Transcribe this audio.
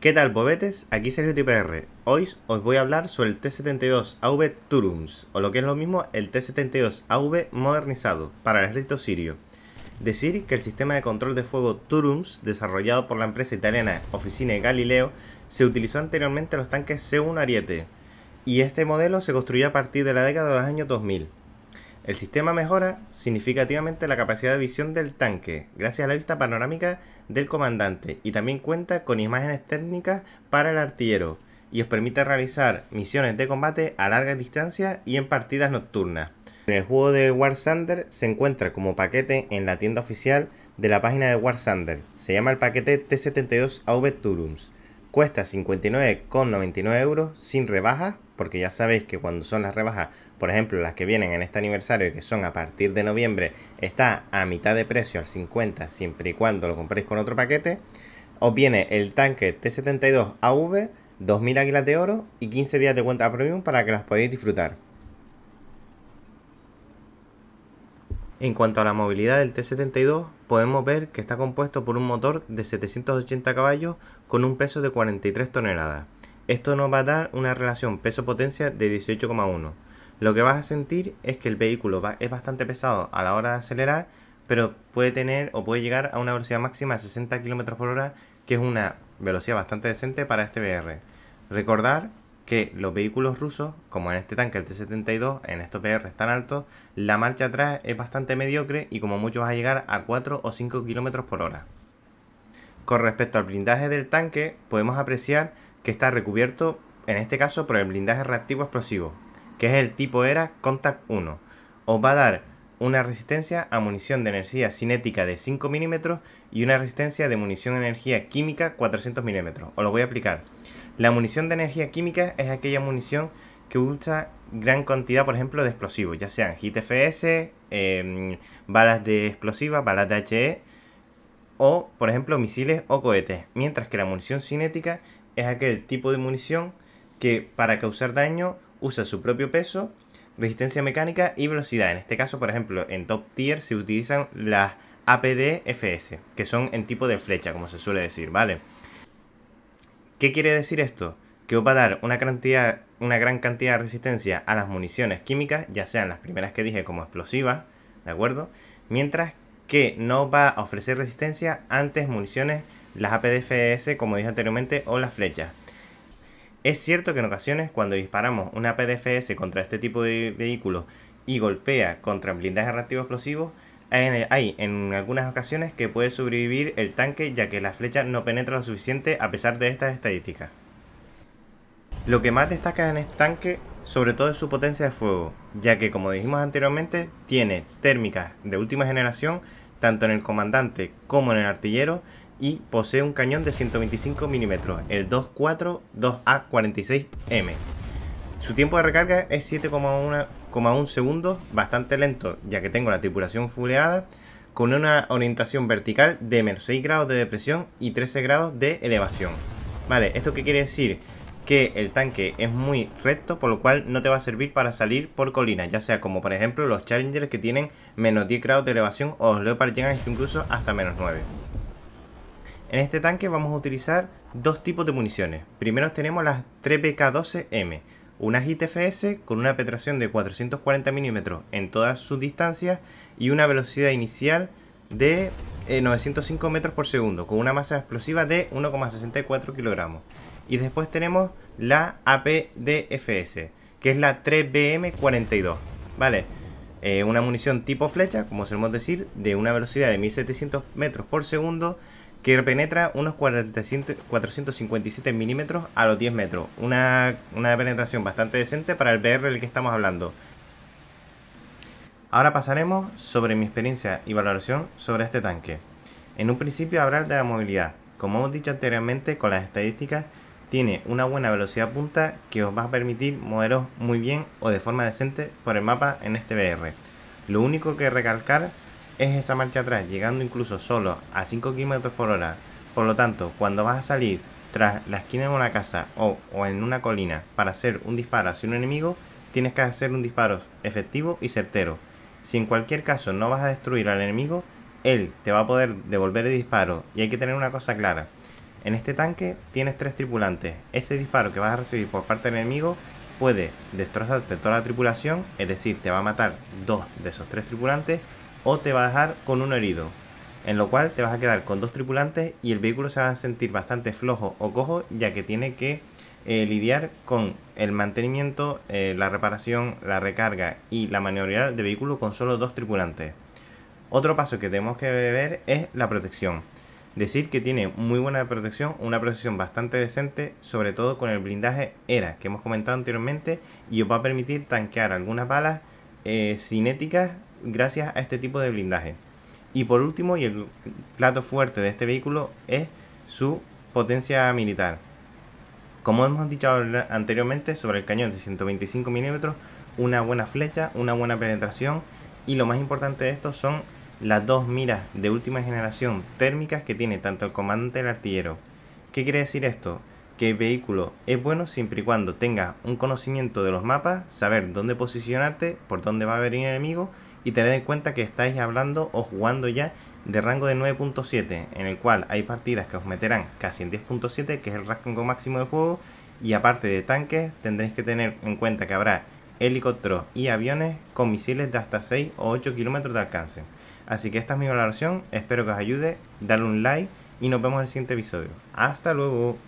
¿Qué tal, bobetes? Aquí Sergio TPR. Hoy os voy a hablar sobre el T-72AV Turums, o lo que es lo mismo, el T-72AV modernizado, para el ejército sirio. Decir que el sistema de control de fuego Turums, desarrollado por la empresa italiana Oficine Galileo, se utilizó anteriormente en los tanques C1 Ariete, y este modelo se construyó a partir de la década de los años 2000. El sistema mejora significativamente la capacidad de visión del tanque, gracias a la vista panorámica del comandante, y también cuenta con imágenes técnicas para el artillero, y os permite realizar misiones de combate a larga distancia y en partidas nocturnas. El juego de War Thunder se encuentra como paquete en la tienda oficial de la página de War Thunder. Se llama el paquete T72 AV Turums. Cuesta 59,99 euros sin rebajas, porque ya sabéis que cuando son las rebajas, por ejemplo las que vienen en este aniversario y que son a partir de noviembre, está a mitad de precio, al 50, siempre y cuando lo compréis con otro paquete. Os viene el tanque T72 AV, 2000 águilas de oro y 15 días de cuenta premium para que las podáis disfrutar. En cuanto a la movilidad del T-72, podemos ver que está compuesto por un motor de 780 caballos con un peso de 43 toneladas. Esto nos va a dar una relación peso-potencia de 18,1. Lo que vas a sentir es que el vehículo es bastante pesado a la hora de acelerar, pero puede tener o puede llegar a una velocidad máxima de 60 km por hora, que es una velocidad bastante decente para este VR. Recordar que los vehículos rusos, como en este tanque el T-72, en estos PR están altos, la marcha atrás es bastante mediocre y como mucho vas a llegar a 4 o 5 km por hora. Con respecto al blindaje del tanque, podemos apreciar que está recubierto, en este caso, por el blindaje reactivo explosivo, que es el tipo ERA Contact 1. Os va a dar una resistencia a munición de energía cinética de 5 mm y una resistencia de munición de energía química 400 mm. Os lo voy a aplicar. La munición de energía química es aquella munición que usa gran cantidad, por ejemplo, de explosivos, ya sean GTFS, em, balas de explosiva, balas de HE o, por ejemplo, misiles o cohetes. Mientras que la munición cinética es aquel tipo de munición que para causar daño usa su propio peso resistencia mecánica y velocidad. En este caso, por ejemplo, en top tier se utilizan las APDFS que son en tipo de flecha, como se suele decir, ¿vale? ¿Qué quiere decir esto? Que va a dar una, una gran cantidad de resistencia a las municiones químicas, ya sean las primeras que dije como explosivas, ¿de acuerdo? Mientras que no va a ofrecer resistencia antes municiones, las APDFS como dije anteriormente, o las flechas. Es cierto que en ocasiones cuando disparamos una PDFS contra este tipo de vehículos y golpea contra blindaje reactivo explosivo, hay en algunas ocasiones que puede sobrevivir el tanque ya que la flecha no penetra lo suficiente a pesar de estas estadísticas. Lo que más destaca en este tanque sobre todo es su potencia de fuego, ya que como dijimos anteriormente tiene térmicas de última generación tanto en el comandante como en el artillero y posee un cañón de 125 mm, el 242A46M. Su tiempo de recarga es 7,1 segundos, bastante lento, ya que tengo la tripulación fuleada, con una orientación vertical de menos 6 grados de depresión y 13 grados de elevación. Vale, ¿esto qué quiere decir? Que el tanque es muy recto, por lo cual no te va a servir para salir por colinas, ya sea como por ejemplo los Challengers que tienen menos 10 grados de elevación o los Leopard llegan incluso hasta menos 9. En este tanque vamos a utilizar dos tipos de municiones. Primero tenemos las 3 bk 12 m unas ITFS con una penetración de 440 mm en todas sus distancias y una velocidad inicial de 905 eh, metros por segundo con una masa explosiva de 1,64 kilogramos. Y después tenemos la APDFS, que es la 3BM42, ¿vale? Eh, una munición tipo flecha, como solemos decir, de una velocidad de 1700 metros por segundo que penetra unos 457 milímetros a los 10 metros. Una, penetración bastante decente para el BR del que estamos hablando. Ahora pasaremos sobre mi experiencia y valoración sobre este tanque. En un principio el de la movilidad. Como hemos dicho anteriormente con las estadísticas, tiene una buena velocidad punta que os va a permitir moveros muy bien o de forma decente por el mapa en este BR, Lo único que recalcar es esa marcha atrás, llegando incluso solo a 5 km por hora. Por lo tanto, cuando vas a salir tras la esquina de una casa o, en una colina para hacer un disparo hacia un enemigo, tienes que hacer un disparo efectivo y certero. Si en cualquier caso no vas a destruir al enemigo, él te va a poder devolver el disparo y hay que tener una cosa clara. En este tanque tienes tres tripulantes. Ese disparo que vas a recibir por parte del enemigo puede destrozarte toda la tripulación, es decir, te va a matar dos de esos tres tripulantes o te va a dejar con un herido, en lo cual te vas a quedar con dos tripulantes y el vehículo se va a sentir bastante flojo o cojo ya que tiene que eh, lidiar con el mantenimiento, eh, la reparación, la recarga y la maniobrabilidad de vehículo con solo dos tripulantes. Otro paso que tenemos que ver es la protección. Decir que tiene muy buena protección, una protección bastante decente, sobre todo con el blindaje ERA que hemos comentado anteriormente y os va a permitir tanquear algunas balas eh, cinéticas gracias a este tipo de blindaje. Y por último, y el plato fuerte de este vehículo es su potencia militar. Como hemos dicho anteriormente sobre el cañón de 125 mm, una buena flecha, una buena penetración y lo más importante de esto son las dos miras de última generación térmicas que tiene tanto el comandante el artillero. ¿Qué quiere decir esto? Que el vehículo es bueno siempre y cuando tenga un conocimiento de los mapas, saber dónde posicionarte, por dónde va a venir el enemigo y tened en cuenta que estáis hablando o jugando ya de rango de 9.7, en el cual hay partidas que os meterán casi en 10.7, que es el rango máximo del juego, y aparte de tanques, tendréis que tener en cuenta que habrá helicópteros y aviones con misiles de hasta 6 o 8 kilómetros de alcance. Así que esta es mi valoración, espero que os ayude, dale un like y nos vemos en el siguiente episodio. Hasta luego.